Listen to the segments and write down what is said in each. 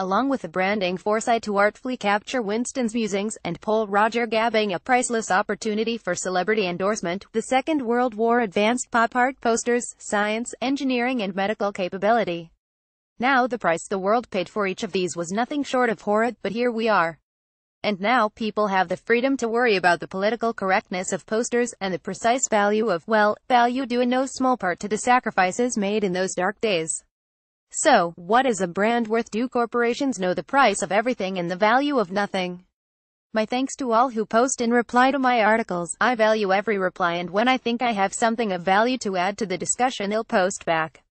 along with the branding foresight to artfully capture Winston's musings and pull Roger Gabbing a priceless opportunity for celebrity endorsement. The Second World War advanced pop art posters, science, engineering and medical capability. Now the price the world paid for each of these was nothing short of horrid, but here we are. And now people have the freedom to worry about the political correctness of posters and the precise value of, well, value due in no small part to the sacrifices made in those dark days. So, what is a brand worth? Do corporations know the price of everything and the value of nothing? My thanks to all who post in reply to my articles. I value every reply and when I think I have something of value to add to the discussion I'll post back.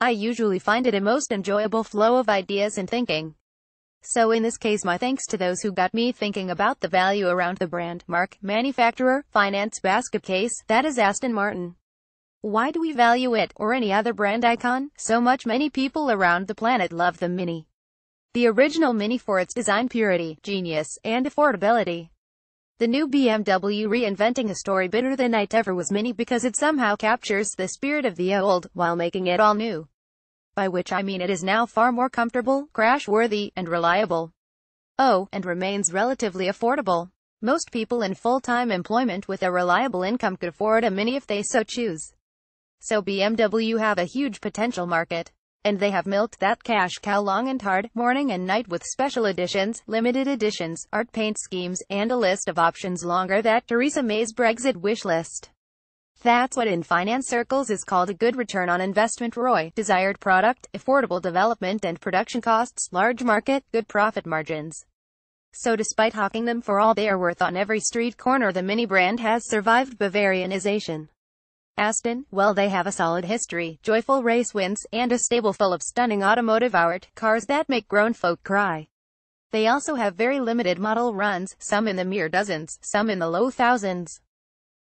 I usually find it a most enjoyable flow of ideas and thinking. So in this case my thanks to those who got me thinking about the value around the brand, mark, manufacturer, finance basket case, that is Aston Martin. Why do we value it, or any other brand icon, so much many people around the planet love the Mini? The original Mini for its design purity, genius, and affordability. The new BMW reinventing a story bitter than night ever was Mini because it somehow captures the spirit of the old, while making it all new. By which I mean it is now far more comfortable, crash-worthy, and reliable. Oh, and remains relatively affordable. Most people in full-time employment with a reliable income could afford a Mini if they so choose. So BMW have a huge potential market. And they have milked that cash cow long and hard, morning and night with special editions, limited editions, art paint schemes, and a list of options longer than Theresa May's Brexit wish list. That's what in finance circles is called a good return on investment ROI, desired product, affordable development and production costs, large market, good profit margins. So despite hawking them for all they are worth on every street corner the mini brand has survived Bavarianization. Aston, well they have a solid history, joyful race wins, and a stable full of stunning automotive art, cars that make grown folk cry. They also have very limited model runs, some in the mere dozens, some in the low thousands.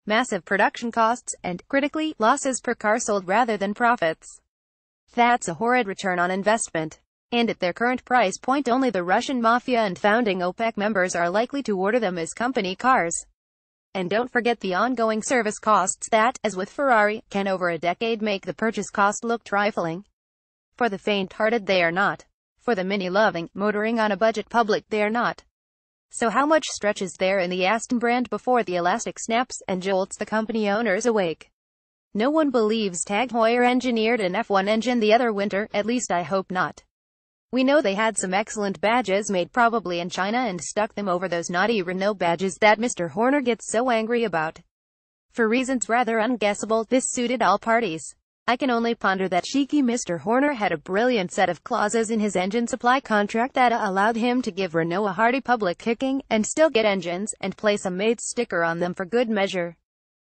Massive production costs, and, critically, losses per car sold rather than profits. That's a horrid return on investment. And at their current price point only the Russian mafia and founding OPEC members are likely to order them as company cars. And don't forget the ongoing service costs that, as with Ferrari, can over a decade make the purchase cost look trifling. For the faint-hearted they are not. For the mini-loving, motoring on a budget public they are not. So how much stretch is there in the Aston brand before the elastic snaps and jolts the company owners awake? No one believes Tag Heuer engineered an F1 engine the other winter, at least I hope not. We know they had some excellent badges made probably in China and stuck them over those naughty Renault badges that Mr. Horner gets so angry about. For reasons rather unguessable, this suited all parties. I can only ponder that cheeky Mr. Horner had a brilliant set of clauses in his engine supply contract that allowed him to give Renault a hearty public kicking, and still get engines, and place a made sticker on them for good measure.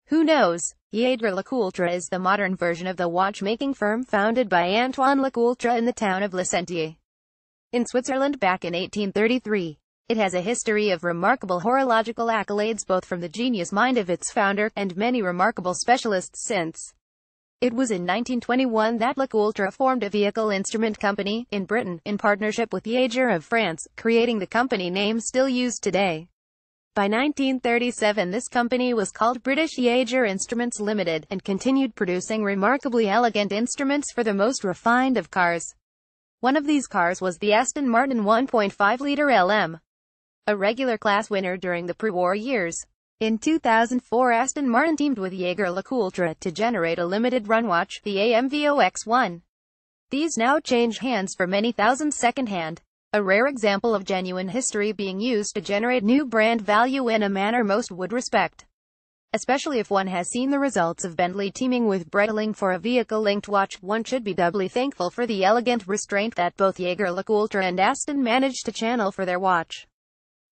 Who knows? Yadra Lecoultre is the modern version of the watchmaking firm founded by Antoine Lecoultre in the town of Licentier in Switzerland back in 1833. It has a history of remarkable horological accolades both from the genius mind of its founder, and many remarkable specialists since. It was in 1921 that LeCoultre Coultre formed a vehicle instrument company, in Britain, in partnership with Jaeger of France, creating the company name still used today. By 1937 this company was called British Jaeger Instruments Limited, and continued producing remarkably elegant instruments for the most refined of cars. One of these cars was the Aston Martin 1.5-liter LM, a regular class winner during the pre-war years. In 2004 Aston Martin teamed with Jaeger LeCoultre to generate a limited run watch, the AMVOX1. These now change hands for many thousands secondhand, a rare example of genuine history being used to generate new brand value in a manner most would respect especially if one has seen the results of Bentley teaming with Breitling for a vehicle-linked watch, one should be doubly thankful for the elegant restraint that both Jaeger lecoultre and Aston managed to channel for their watch.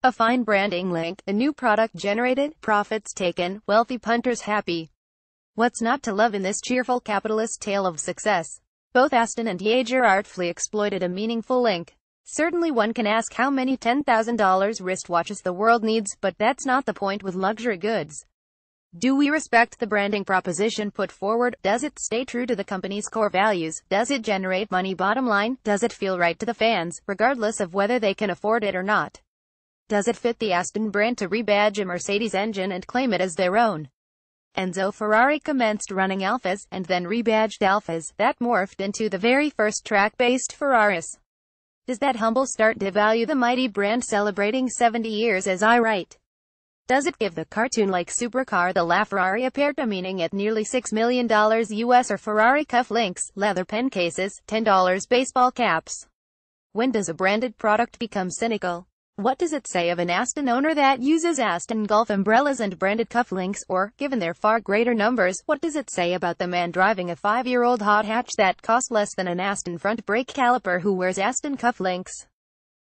A fine branding link, a new product generated, profits taken, wealthy punters happy. What's not to love in this cheerful capitalist tale of success? Both Aston and Jaeger artfully exploited a meaningful link. Certainly one can ask how many $10,000 wristwatches the world needs, but that's not the point with luxury goods. Do we respect the branding proposition put forward? Does it stay true to the company's core values? Does it generate money bottom line? Does it feel right to the fans, regardless of whether they can afford it or not? Does it fit the Aston brand to rebadge a Mercedes engine and claim it as their own? Enzo Ferrari commenced running Alphas, and then rebadged Alphas, that morphed into the very first track-based Ferraris. Does that humble start devalue the mighty brand celebrating 70 years as I write? Does it give the cartoon-like supercar the LaFerrari aperta meaning at nearly $6 million US or Ferrari cufflinks, leather pen cases, $10 baseball caps? When does a branded product become cynical? What does it say of an Aston owner that uses Aston Golf umbrellas and branded cufflinks, or, given their far greater numbers, what does it say about the man driving a five-year-old hot hatch that costs less than an Aston front brake caliper who wears Aston cufflinks?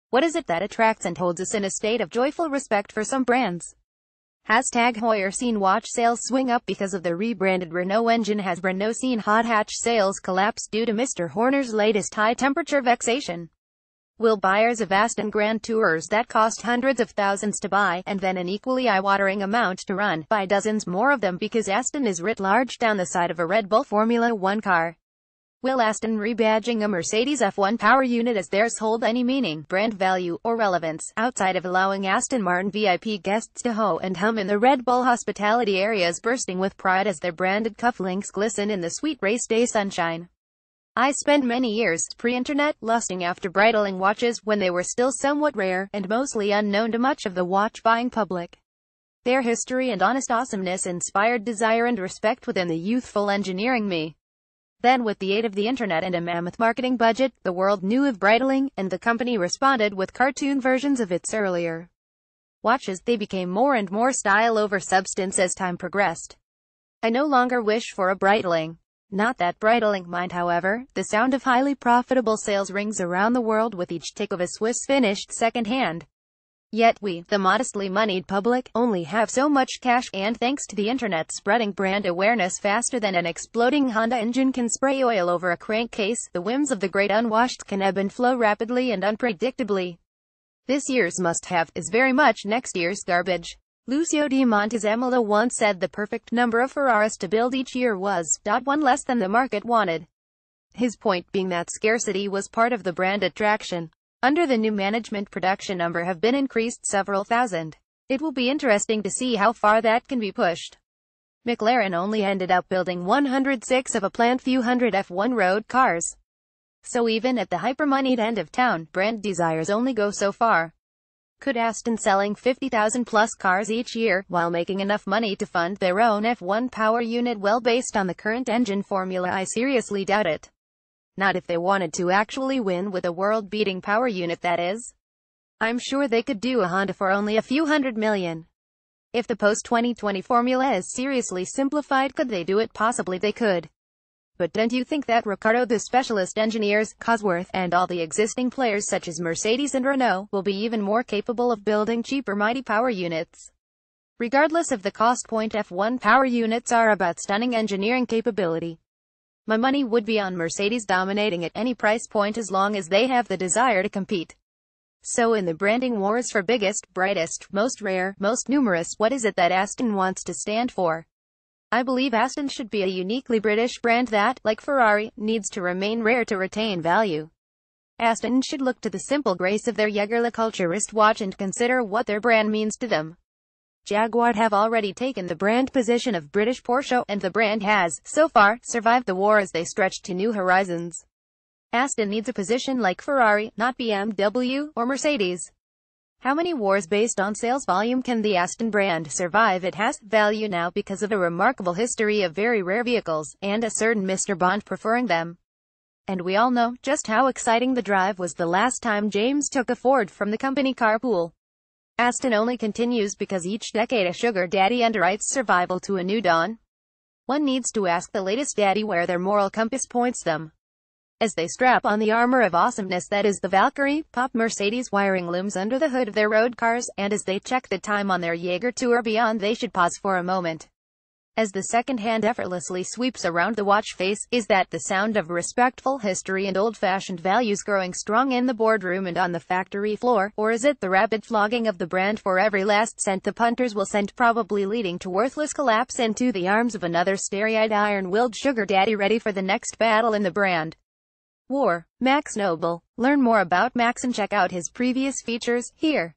What is it that attracts and holds us in a state of joyful respect for some brands? Hashtag Hoyer seen watch sales swing up because of the rebranded Renault engine has Renault seen hot hatch sales collapse due to Mr. Horner's latest high-temperature vexation. Will buyers of Aston Grand Tours that cost hundreds of thousands to buy, and then an equally eye-watering amount to run, buy dozens more of them because Aston is writ large down the side of a Red Bull Formula One car? Will Aston rebadging a Mercedes F1 power unit as theirs hold any meaning, brand value, or relevance, outside of allowing Aston Martin VIP guests to ho and hum in the Red Bull hospitality areas bursting with pride as their branded cufflinks glisten in the sweet race day sunshine? I spent many years, pre-internet, lusting after bridling watches when they were still somewhat rare, and mostly unknown to much of the watch-buying public. Their history and honest awesomeness inspired desire and respect within the youthful engineering me. Then with the aid of the internet and a mammoth marketing budget, the world knew of bridling, and the company responded with cartoon versions of its earlier watches. They became more and more style over substance as time progressed. I no longer wish for a bridling. Not that bridling mind however, the sound of highly profitable sales rings around the world with each tick of a Swiss finished second hand. Yet we, the modestly moneyed public, only have so much cash, and thanks to the internet spreading brand awareness faster than an exploding Honda engine can spray oil over a crankcase, the whims of the great unwashed can ebb and flow rapidly and unpredictably. This year's must-have is very much next year's garbage. Lucio di Montezemolo once said the perfect number of Ferraris to build each year was, one less than the market wanted. His point being that scarcity was part of the brand attraction under the new management production number have been increased several thousand. It will be interesting to see how far that can be pushed. McLaren only ended up building 106 of a planned few hundred F1 road cars. So even at the hyper-moneyed end of town, brand desires only go so far. Could Aston selling 50,000 plus cars each year, while making enough money to fund their own F1 power unit well based on the current engine formula I seriously doubt it. Not if they wanted to actually win with a world-beating power unit that is. I'm sure they could do a Honda for only a few hundred million. If the post-2020 formula is seriously simplified could they do it? Possibly they could. But don't you think that Ricardo the specialist engineers, Cosworth, and all the existing players such as Mercedes and Renault, will be even more capable of building cheaper mighty power units? Regardless of the cost point F1 power units are about stunning engineering capability. My money would be on Mercedes dominating at any price point as long as they have the desire to compete. So in the branding wars for biggest, brightest, most rare, most numerous, what is it that Aston wants to stand for? I believe Aston should be a uniquely British brand that, like Ferrari, needs to remain rare to retain value. Aston should look to the simple grace of their Jaeger-LeCoultre wristwatch and consider what their brand means to them. Jaguar have already taken the brand position of British Porsche, and the brand has, so far, survived the war as they stretch to new horizons. Aston needs a position like Ferrari, not BMW, or Mercedes. How many wars based on sales volume can the Aston brand survive? It has value now because of a remarkable history of very rare vehicles, and a certain Mr. Bond preferring them. And we all know just how exciting the drive was the last time James took a Ford from the company carpool. Aston only continues because each decade a sugar daddy underwrites survival to a new dawn. One needs to ask the latest daddy where their moral compass points them. As they strap on the armor of awesomeness that is the Valkyrie, pop Mercedes wiring looms under the hood of their road cars, and as they check the time on their Jaeger tour beyond they should pause for a moment as the second hand effortlessly sweeps around the watch face, is that the sound of respectful history and old-fashioned values growing strong in the boardroom and on the factory floor, or is it the rapid flogging of the brand for every last cent the punters will send probably leading to worthless collapse into the arms of another starry-eyed iron-willed sugar daddy ready for the next battle in the brand? War. Max Noble. Learn more about Max and check out his previous features, here.